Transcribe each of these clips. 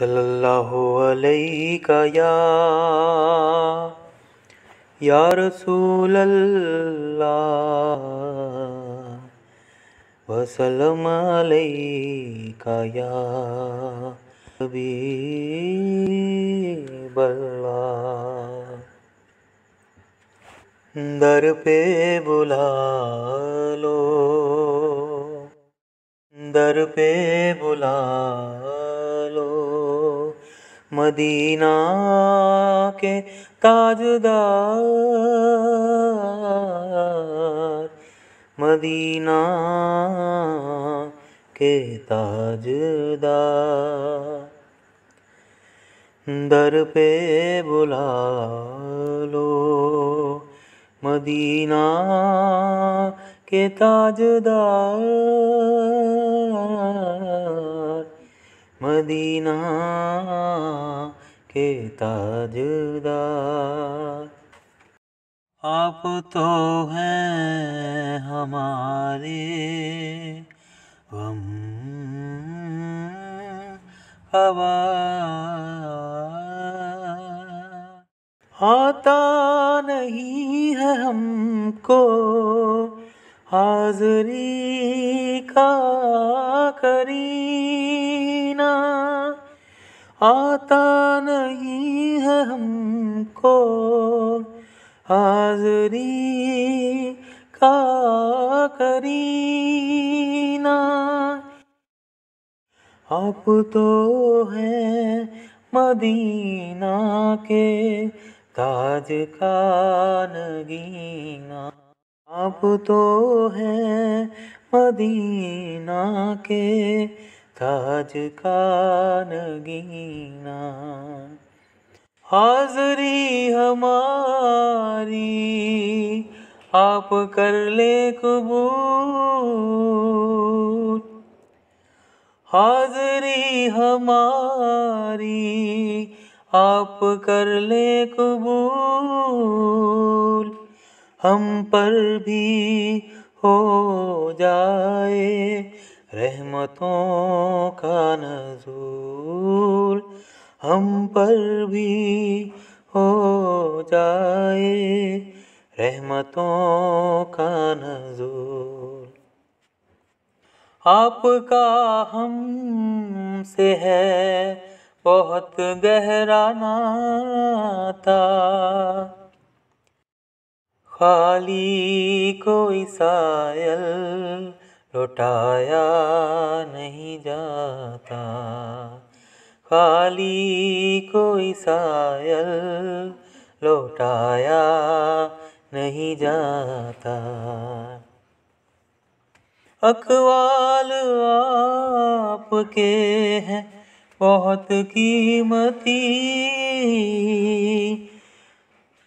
सल्लल्लाहु अलैका या या रसूल अल्लाह वसलम अलैका या बल्ला दर पे बुला लो दर पे बुला मदीना के ताजदार मदीना के ताजदार दर पे बुला लो मदीना के ताजदार मदीना के ताजदार आप तो हैं हमारे हम हवा आता नहीं है हमको हाजरी का करी बिना आता नहीं है हमको हाजरी का करीना आप तो हैं मदीना के ताज का नगीना आप तो हैं मदीना के ताज का नगीना हाजरी हमारी आप कर ले कबूल हाजरी हमारी आप कर ले कबूल हम पर भी हो जाए रहमतों का नजूल हम पर भी हो जाए रहमतों का नजूल आपका हम से है बहुत गहरा नाता खाली कोई सायल लौटाया नहीं जाता खाली कोई सायल लौटाया नहीं जाता अकवाल आपके हैं बहुत कीमती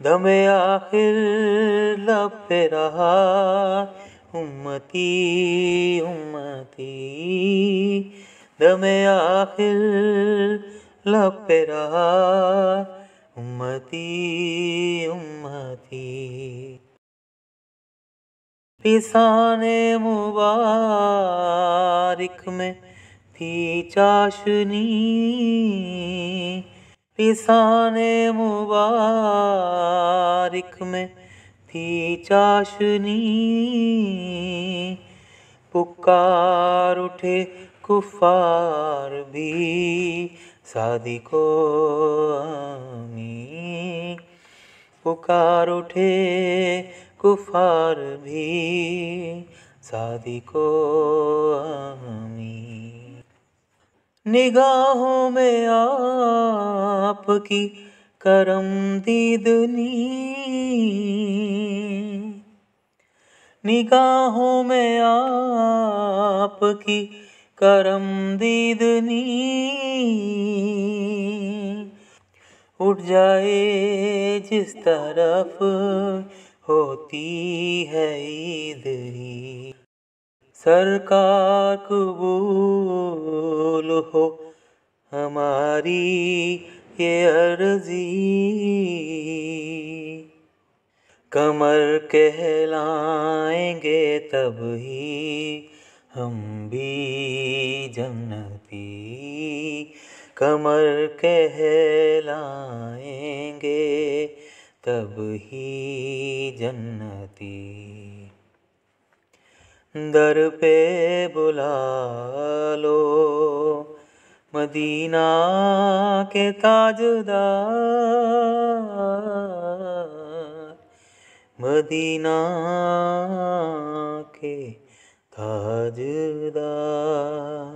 दमे आखिर लप रहा उम्मती उम्मती दमे आखिल लब उम्मती उम्मती पिसाने मुबारक में थी चाशनी पिसाने मुबारक में चाशनी पुकार उठे कुफार भी शादी को आमी पुकार उठे कुफार भी शादी को आमी निगाहों में आपकी करम दीदनी निगाहों में आपकी करम दीदनी उठ जाए जिस तरफ होती है ईदनी सरकार कबूल हो हमारी ये अर्जी कमर कहलाएंगे तब ही हम भी जन्नती कमर कहलाएंगे तब ही जन्नती दर पे बुला लो मदीना के ताजदार मदीना के ताजदार